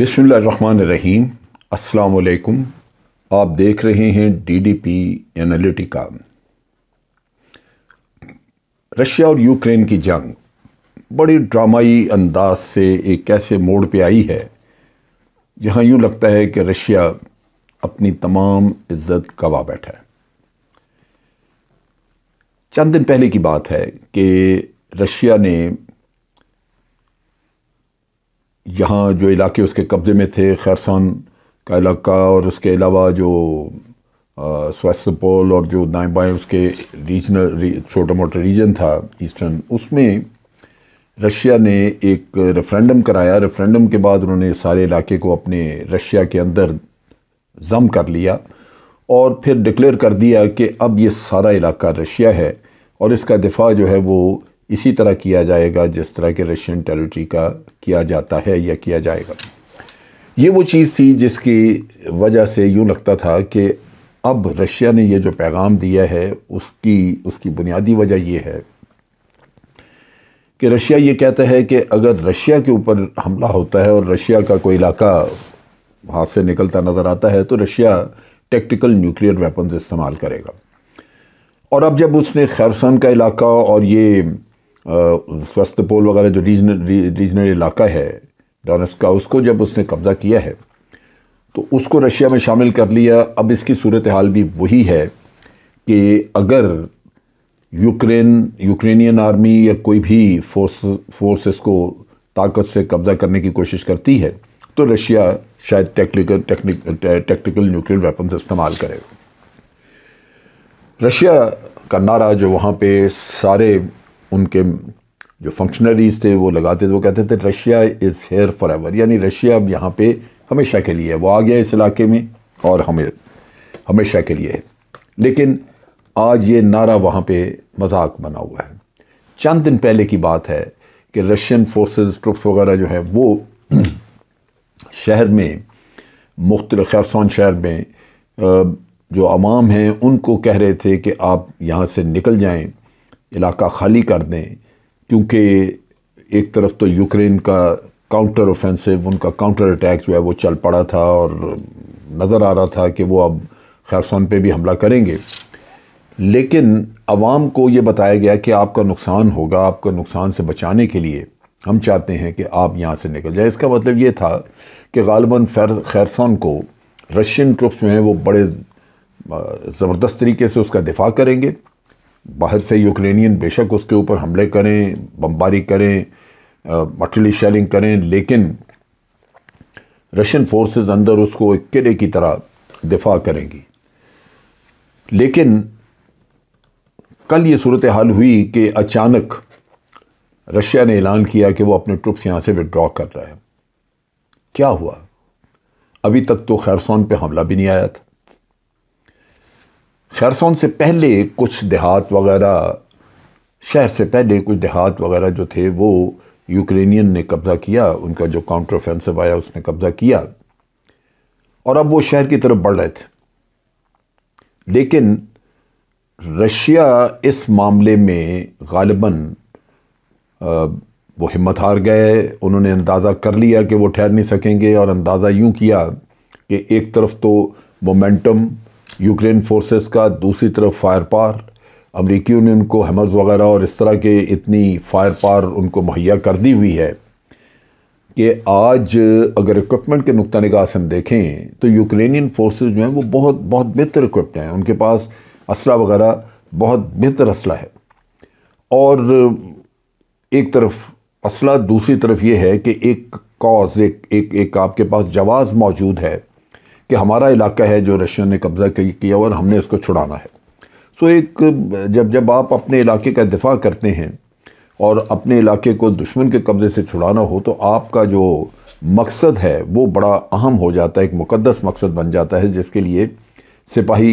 रहीम अस्सलाम आप देख रहे हैं डीडीपी एनालिटिका रशिया और यूक्रेन की जंग बड़ी ड्रामाई अंदाज से एक ऐसे मोड़ पे आई है जहाँ यूँ लगता है कि रशिया अपनी तमाम इज्जत गवा बैठा है चंद दिन पहले की बात है कि रशिया ने यहाँ जो इलाके उसके कब्ज़े में थे खैरसान का इलाका और उसके अलावा जो स्वास्थ्यपोल और जो दाएँ बाएँ उसके रीजनल री, छोटा मोटा रीजन था ईस्टर्न उसमें रशिया ने एक रेफरेंडम कराया रेफरेंडम के बाद उन्होंने सारे इलाके को अपने रशिया के अंदर जम कर लिया और फिर डिक्लेयर कर दिया कि अब ये सारा इलाका रशिया है और इसका दिफा जो है वो इसी तरह किया जाएगा जिस तरह के रशियन टेरिटरी का किया जाता है या किया जाएगा ये वो चीज़ थी जिसकी वजह से यूँ लगता था कि अब रशिया ने ये जो पैगाम दिया है उसकी उसकी बुनियादी वजह यह है कि रशिया ये कहता है कि अगर रशिया के ऊपर हमला होता है और रशिया का कोई इलाका हाथ से निकलता नज़र आता है तो रशिया टेक्टिकल न्यूक्लियर वेपन्स इस्तेमाल करेगा और अब जब उसने खैरसन का इलाका और ये स्वस्थपोल पोल वगैरह जो रीजनल री, रीजनल इलाका है डॉनस का उसको जब उसने कब्ज़ा किया है तो उसको रशिया में शामिल कर लिया अब इसकी सूरत हाल भी वही है कि अगर यूक्रेन यूक्रेनियन आर्मी या कोई भी फोर्स फोर्स इसको ताकत से कब्ज़ा करने की कोशिश करती है तो रशिया शायद technical technique tactical nuclear weapons इस्तेमाल करेगा रशिया का नारा जो वहाँ पे सारे उनके जो फंक्शनरीज थे वो लगाते थे वो कहते थे Russia is here forever यानी रशिया अब यहाँ पे हमेशा के लिए है वो आ गया इस इलाके में और हमें हमेशा के लिए है लेकिन आज ये नारा वहाँ पे मजाक बना हुआ है चंद दिन पहले की बात है कि रशियन फोर्सेस ट्रुप्स वगैरह जो है वो शहर में मुख्त खैरसौन शहर में जो आवाम हैं उनको कह रहे थे कि आप यहाँ से निकल जाएँ इलाका खाली कर दें क्योंकि एक तरफ तो यूक्रेन का काउंटर ऑफेंसिव उनका काउंटर अटैक जो है वो चल पड़ा था और नज़र आ रहा था कि वो अब खैरसौन पे भी हमला करेंगे लेकिन आवाम को ये बताया गया कि आपका नुकसान होगा आपका नुकसान से बचाने के लिए हम चाहते हैं कि आप यहाँ से निकल जाए इसका मतलब ये था कि गालबन खैरसौन को रशियन ट्रुप्स जो हैं वो बड़े ज़बरदस्त तरीके से उसका दिफा करेंगे बाहर से यूक्रेनियन बेशक उसके ऊपर हमले करें बमबारी करें मटली शेलिंग करें लेकिन रशियन फोर्सेस अंदर उसको एक किले की तरह दिफा करेंगी लेकिन कल ये सूरत हाल हुई कि अचानक रशिया ने ऐलान किया कि वो अपने ट्रुप्स यहाँ से विड्रॉ कर रहा है क्या हुआ अभी तक तो खैरसोन पे हमला भी नहीं आया था खैरसोन से पहले कुछ देहात वगैरह शहर से पहले कुछ देहात वगैरह जो थे वो यूक्रेनियन ने कब्ज़ा किया उनका जो काउंटर ऑफेंसिव आया उसने कब्ज़ा किया और अब वो शहर की तरफ बढ़ रहे थे लेकिन रशिया इस मामले में गालिबा वो हिम्मत हार गए उन्होंने अंदाज़ा कर लिया कि वो ठहर नहीं सकेंगे और अंदाज़ा यूँ किया कि एक तरफ तो मोमेंटम यूक्रेन फोर्सेस का दूसरी तरफ फायर पार अमरीकियों ने उनको हेमर्स वगैरह और इस तरह के इतनी फायर पार उनको मुहैया कर दी हुई है कि आज अगर इक्विपमेंट के नुक़ निगाह से हम देखें तो यूक्रेनियन फोर्सेस जो हैं वो बहुत बहुत बेहतर इक्विप्ड हैं उनके पास असला वगैरह बहुत बेहतर असला है और एक तरफ असला दूसरी तरफ ये है कि एक कॉज एक एक एक आपके पास जवाज़ मौजूद है कि हमारा इलाका है जो रशिया ने कब्ज़ा किया और हमने उसको छुड़ाना है सो एक जब जब आप अपने इलाके का दिफा करते हैं और अपने इलाके को दुश्मन के कब्ज़े से छुड़ाना हो तो आपका जो मकसद है वो बड़ा अहम हो जाता है एक मुक़दस मकसद बन जाता है जिसके लिए सिपाही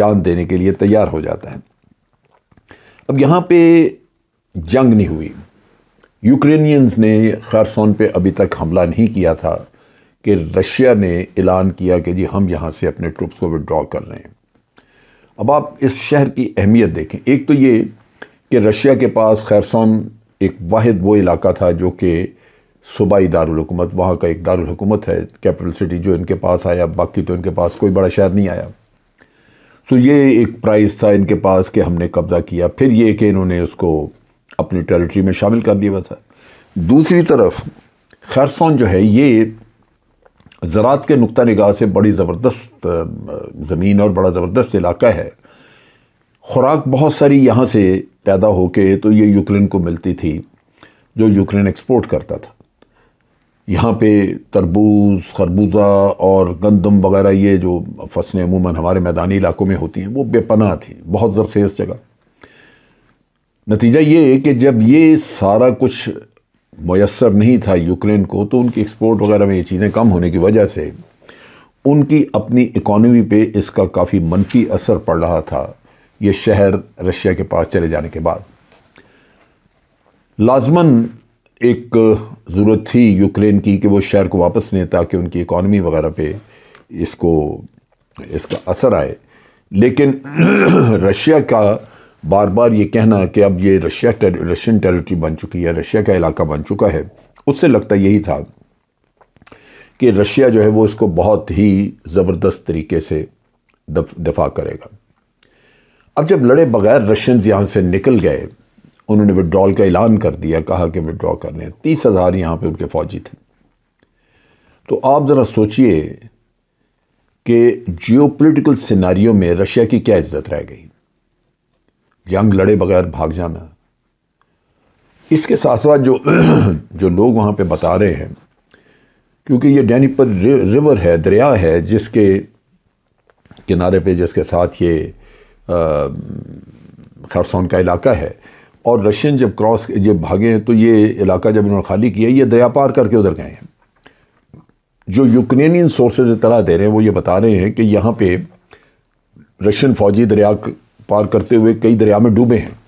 जान देने के लिए तैयार हो जाता है अब यहाँ पे जंग नहीं हुई यूक्रेनियंस ने खैरसोन पे अभी तक हमला नहीं किया था कि रशिया ने ऐलान किया कि जी हम यहाँ से अपने ट्रुप्स को विड्रॉ कर रहे हैं अब आप इस शहर की अहमियत देखें एक तो ये कि रशिया के पास खैरसोन एक वाद वो इलाका था जो कि सूबाई दारकूमत वहाँ का एक दारकूमत है कैपिटल सिटी जो इनके पास आया बाकी तो इनके पास कोई बड़ा शहर नहीं आया सो ये एक प्राइज़ था इनके पास कि हमने कब्ज़ा किया फिर ये कि इन्होंने उसको अपनी टेरिटरी में शामिल कर दिया था दूसरी तरफ खैरसोन जो है ये ज़रात के नुक़ नगाह से बड़ी ज़बरदस्त ज़मीन और बड़ा ज़बरदस्त इलाका है ख़ुराक बहुत सारी यहाँ से पैदा हो के तो ये यूक्रेन को मिलती थी जो यूक्रेन एक्सपोर्ट करता था यहाँ पे तरबूज खरबूजा और गंदम वगैरह ये जो फसलें अमूमा हमारे मैदानी इलाकों में होती हैं वो बेपनाह थी बहुत ज़रखेज़ जगह नतीजा ये कि जब ये सारा कुछ मैसर नहीं था यूक्रेन को तो उनकी एक्सपोर्ट वगैरह में ये चीज़ें कम होने की वजह से उनकी अपनी इकोनॉमी पे इसका काफ़ी मनफी असर पड़ रहा था ये शहर रशिया के पास चले जाने के बाद लाजमन एक ज़रूरत थी यूक्रेन की कि वो शहर को वापस लें ताकि उनकी इकॉनमी वगैरह पे इसको इसका असर आए लेकिन रशिया का बार बार ये कहना कि अब ये रशिया टेर, रशियन टेरिटरी बन चुकी है रशिया का इलाका बन चुका है उससे लगता यही था कि रशिया जो है वो इसको बहुत ही ज़बरदस्त तरीके से दफा करेगा अब जब लड़े बगैर रशियंस यहाँ से निकल गए उन्होंने विड्रॉल का ऐलान कर दिया कहा कि विड्रॉ कर रहे हैं तीस हज़ार यहाँ पर उनके फ़ौजी थे तो आप ज़रा सोचिए कि जियोपॉलिटिकल सिनारियों में रशिया की क्या इज्जत रह गई जंग लड़े बगैर भाग जाना इसके साथ साथ जो जो लोग वहाँ पे बता रहे हैं क्योंकि ये डैनी पर रिवर है दरिया है जिसके किनारे पे जिसके साथ ये खरसौन का इलाका है और रशियन जब क्रॉस जब भागे हैं तो ये इलाका जब इन्होंने खाली किया ये दरिया पार करके उधर गए हैं जो यूक्रेनियन सोर्सेज इतला दे रहे हैं वो ये बता रहे हैं कि यहाँ पे रशियन फ़ौजी दरिया पार करते हुए कई दरिया में डूबे हैं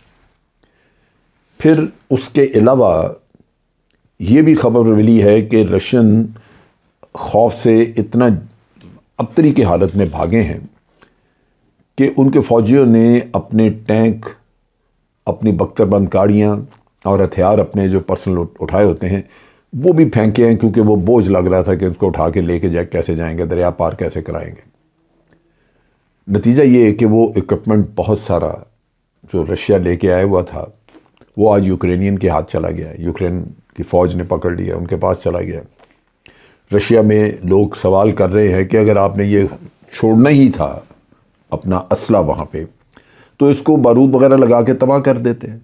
फिर उसके अलावा ये भी खबर मिली है कि रशियन खौफ से इतना अबतरी की हालत में भागे हैं कि उनके फ़ौजियों ने अपने टैंक अपनी बख्तरबंद गाड़ियाँ और हथियार अपने जो पर्सनल उठाए होते हैं वो भी फेंके हैं क्योंकि वो बोझ लग रहा था कि उसको उठा के लेके जाए कैसे जाएंगे दरिया पार कैसे कराएंगे नतीजा ये है कि वो इक्विपमेंट बहुत सारा जो रशिया लेके आया हुआ था वो आज यूक्रेनियन के हाथ चला गया यूक्रेन की फ़ौज ने पकड़ लिया उनके पास चला गया रशिया में लोग सवाल कर रहे हैं कि अगर आपने ये छोड़ना ही था अपना असला वहाँ पे तो इसको बारूद वगैरह लगा के तबाह कर देते हैं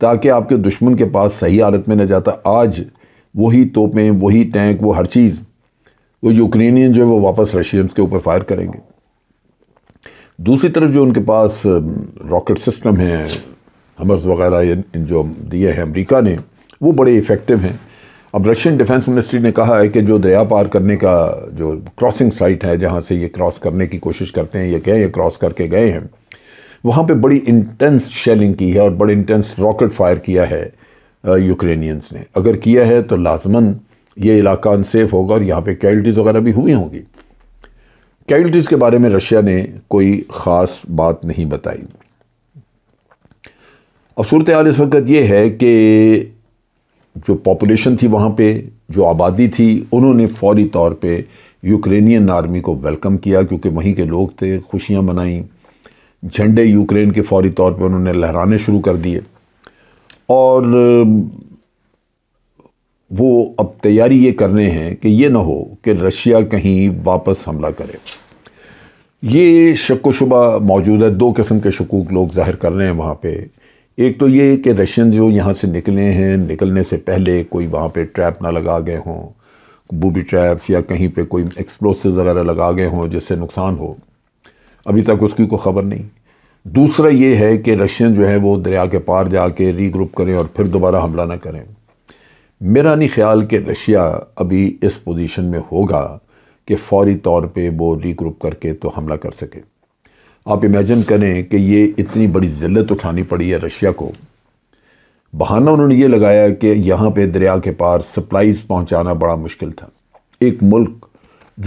ताकि आपके दुश्मन के पास सही हालत में न जाता आज वही तोपें वही टैंक वो हर चीज़ वो यूक्रेनियन जो है वो वापस रशियंस के ऊपर फायर करेंगे दूसरी तरफ जो उनके पास रॉकेट सिस्टम हैं हमर्स वगैरह जो दिए हैं अमेरिका ने वो बड़े इफ़ेक्टिव हैं अब रशियन डिफेंस मिनिस्ट्री ने कहा है कि जो दरिया पार करने का जो क्रॉसिंग साइट है जहाँ से ये क्रॉस करने की कोशिश करते हैं ये गए ये क्रॉस करके गए हैं वहाँ पे बड़ी इंटेंस शेलिंग की है और बड़े इंटेंस रॉकेट फायर किया है यूक्रेनियंस ने अगर किया है तो लाजमन ये इलाका अनसेफ होगा और यहाँ पे कैलटीज़ वगैरह भी हुई होंगी कैजुअलिटीज़ के बारे में रशिया ने कोई ख़ास बात नहीं बताई अब सूरत हाल इस वक्त ये है कि जो पॉपुलेशन थी वहाँ पे जो आबादी थी उन्होंने फौरी तौर पे यूक्रेनियन आर्मी को वेलकम किया क्योंकि वहीं के लोग थे खुशियाँ मनाईं झंडे यूक्रेन के फौरी तौर पे उन्होंने लहराने शुरू कर दिए और वो अब तैयारी ये कर रहे हैं कि ये ना हो कि रशिया कहीं वापस हमला करे ये शक शुबा मौजूद है दो किस्म के शकूक लोग ज़ाहिर कर रहे हैं वहाँ पे एक तो ये कि रशियन जो यहाँ से निकले हैं निकलने से पहले कोई वहाँ पे ट्रैप ना लगा गए हों बूबी ट्रैप्स या कहीं पे कोई एक्सप्लोसिव वगैरह लगा गए हों जिससे नुकसान हो अभी तक उसकी कोई ख़बर नहीं दूसरा ये है कि रशियन जो है वो दरिया के पार जाके रीग्रुप करें और फिर दोबारा हमला ना करें मेरा नहीं ख्याल कि रशिया अभी इस पोजीशन में होगा कि फौरी तौर पे वो रिक्रूप करके तो हमला कर सके आप इमेजिन करें कि ये इतनी बड़ी ज़िल्लत उठानी पड़ी है रशिया को बहाना उन्होंने ये लगाया कि यहाँ पे दरिया के पार सप्लाईज़ पहुँचाना बड़ा मुश्किल था एक मुल्क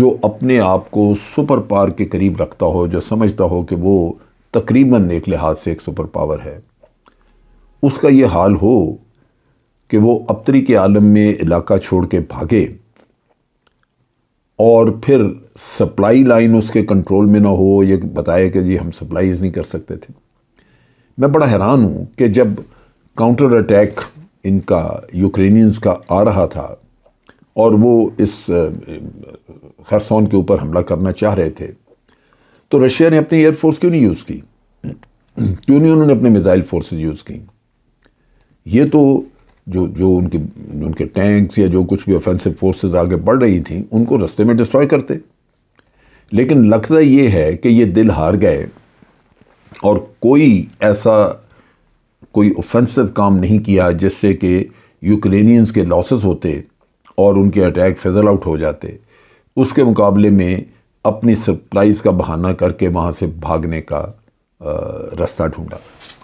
जो अपने आप को सुपर पावर के करीब रखता हो जो समझता हो कि वो तकरीबन एक लिहाज से एक सुपर पावर है उसका ये हाल हो कि वो अबतरी के आलम में इलाका छोड़ के भागे और फिर सप्लाई लाइन उसके कंट्रोल में ना हो ये बताया कि जी हम सप्लाईज नहीं कर सकते थे मैं बड़ा हैरान हूँ कि जब काउंटर अटैक इनका यूक्रेनियंस का आ रहा था और वो इस खरसौन के ऊपर हमला करना चाह रहे थे तो रशिया ने अपनी एयरफोर्स क्यों नहीं यूज़ की क्यों नहीं उन्होंने अपने मिज़ाइल फोर्सेस यूज़ की ये तो जो जो उनके उनके टैंक्स या जो कुछ भी ऑफेंसिव फोर्सेस आगे बढ़ रही थी उनको रस्ते में डिस्ट्रॉय करते लेकिन लगता ये है कि ये दिल हार गए और कोई ऐसा कोई ऑफेंसिव काम नहीं किया जिससे कि यूक्रेनियंस के लॉसेस होते और उनके अटैक फिजल आउट हो जाते उसके मुकाबले में अपनी सरप्राइज़ का बहाना करके वहाँ से भागने का रास्ता ढूंढा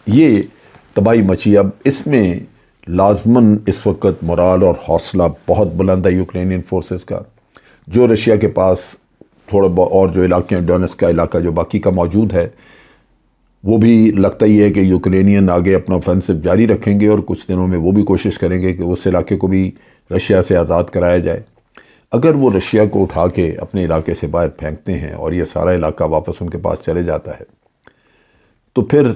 ये तबाही मची अब इसमें लाजमन इस वक्त मोराल और हौसला बहुत बुलंद है यूक्रेनियन फोर्सेस का जो रशिया के पास थोड़ा और जो इलाके हैं डोनस का इलाका जो बाकी का मौजूद है वो भी लगता ही है कि यूक्रेनियन आगे अपना ऑफेंसिव जारी रखेंगे और कुछ दिनों में वो भी कोशिश करेंगे कि उस इलाके को भी रशिया से आज़ाद कराया जाए अगर वो रशिया को उठा के अपने इलाके से बाहर फेंकते हैं और ये सारा इलाका वापस उनके पास चले जाता है तो फिर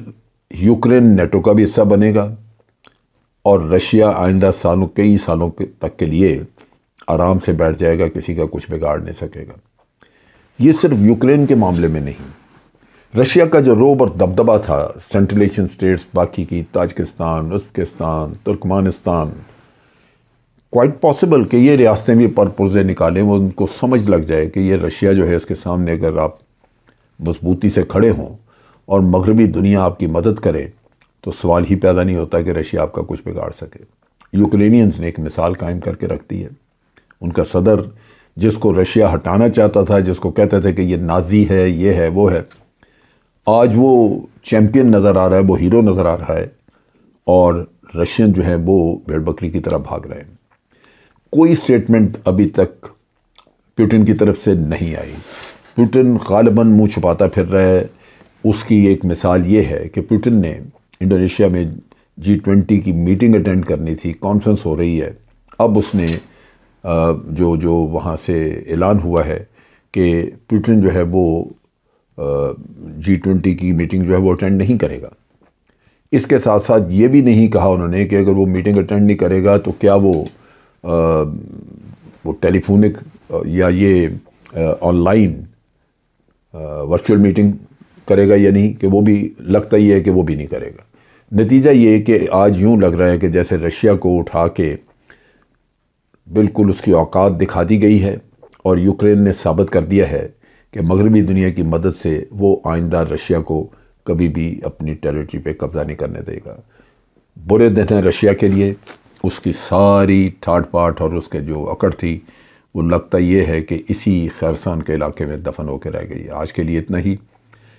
यूक्रेन नेटो का भी हिस्सा बनेगा और रशिया आइंदा सालों कई सालों के तक के लिए आराम से बैठ जाएगा किसी का कुछ बिगाड़ नहीं सकेगा ये सिर्फ यूक्रेन के मामले में नहीं रशिया का जो रोब और दबदबा था सेंट्रलेशन स्टेट्स बाकी की Tajikistan Uzbekistan Turkmenistan quite possible कि ये रियासतें भी पर पुरजे निकालें वो उनको समझ लग जाए कि ये रशिया जो है इसके सामने अगर आप मजबूती से खड़े हों और मगरबी दुनिया आपकी मदद करे तो सवाल ही पैदा नहीं होता कि रशिया आपका कुछ बिगाड़ सके यूक्रेनियंस ने एक मिसाल कायम करके रख दी है उनका सदर जिसको रशिया हटाना चाहता था जिसको कहते थे कि ये नाजी है ये है वो है आज वो चैम्पियन नज़र आ रहा है वो हीरो नज़र आ रहा है और रशियन जो है वो भेड़ बकरी की तरफ भाग रहे हैं कोई स्टेटमेंट अभी तक प्यूटिन की तरफ से नहीं आई प्यूटिन गालबन मुँह छुपाता फिर रहा है उसकी एक मिसाल ये है कि प्यूटिन ने इंडोनेशिया में जी ट्वेंटी की मीटिंग अटेंड करनी थी कॉन्फ्रेंस हो रही है अब उसने जो जो वहाँ से ऐलान हुआ है कि पुटिन जो है वो जी ट्वेंटी की मीटिंग जो है वो अटेंड नहीं करेगा इसके साथ साथ ये भी नहीं कहा उन्होंने कि अगर वो मीटिंग अटेंड नहीं करेगा तो क्या वो आ, वो टेलीफोनिक या ये ऑनलाइन वर्चुअल मीटिंग करेगा या नहीं कि वो भी लगता ही है कि वो भी नहीं करेगा नतीजा ये कि आज यूँ लग रहा है कि जैसे रशिया को उठा के बिल्कुल उसकी औकात दिखा दी गई है और यूक्रेन ने साबित कर दिया है कि मगरबी दुनिया की मदद से वो आइंदा रशिया को कभी भी अपनी टेरिटरी पे कब्ज़ा नहीं करने देगा बुरे दिन हैं रशिया के लिए उसकी सारी ठाट पाट और उसके जो अकड़ थी वो लगता ये है कि इसी खैरसान के इलाके में दफन होकर रह गई आज के लिए इतना ही